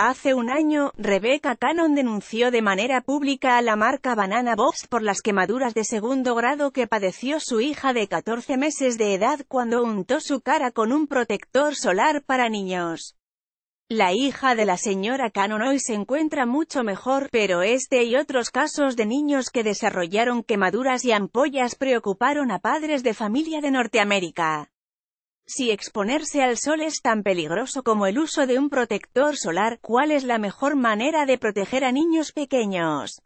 Hace un año, Rebecca Cannon denunció de manera pública a la marca Banana Box por las quemaduras de segundo grado que padeció su hija de 14 meses de edad cuando untó su cara con un protector solar para niños. La hija de la señora Cannon hoy se encuentra mucho mejor, pero este y otros casos de niños que desarrollaron quemaduras y ampollas preocuparon a padres de familia de Norteamérica. Si exponerse al sol es tan peligroso como el uso de un protector solar, ¿cuál es la mejor manera de proteger a niños pequeños?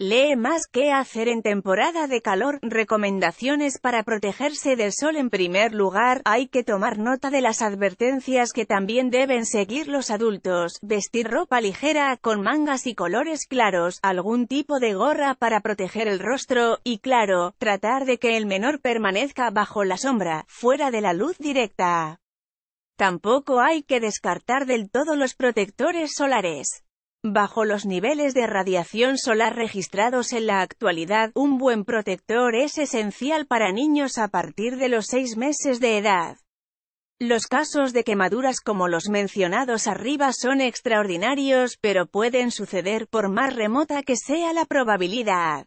Lee más que hacer en temporada de calor. Recomendaciones para protegerse del sol En primer lugar, hay que tomar nota de las advertencias que también deben seguir los adultos. Vestir ropa ligera, con mangas y colores claros, algún tipo de gorra para proteger el rostro, y claro, tratar de que el menor permanezca bajo la sombra, fuera de la luz directa. Tampoco hay que descartar del todo los protectores solares. Bajo los niveles de radiación solar registrados en la actualidad, un buen protector es esencial para niños a partir de los seis meses de edad. Los casos de quemaduras como los mencionados arriba son extraordinarios, pero pueden suceder por más remota que sea la probabilidad.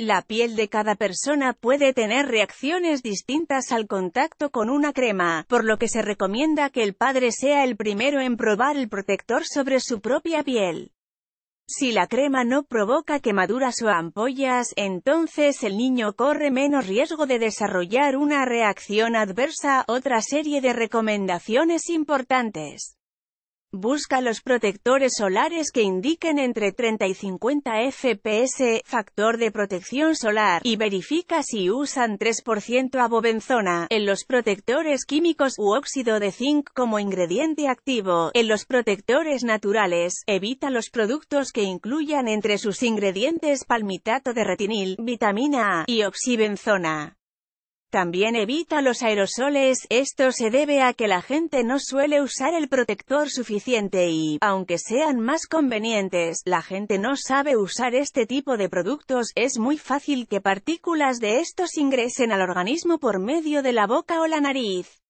La piel de cada persona puede tener reacciones distintas al contacto con una crema, por lo que se recomienda que el padre sea el primero en probar el protector sobre su propia piel. Si la crema no provoca quemaduras o ampollas, entonces el niño corre menos riesgo de desarrollar una reacción adversa. Otra serie de recomendaciones importantes. Busca los protectores solares que indiquen entre 30 y 50 FPS, factor de protección solar, y verifica si usan 3% abobenzona en los protectores químicos u óxido de zinc como ingrediente activo. En los protectores naturales, evita los productos que incluyan entre sus ingredientes palmitato de retinil, vitamina A y oxibenzona. También evita los aerosoles, esto se debe a que la gente no suele usar el protector suficiente y, aunque sean más convenientes, la gente no sabe usar este tipo de productos, es muy fácil que partículas de estos ingresen al organismo por medio de la boca o la nariz.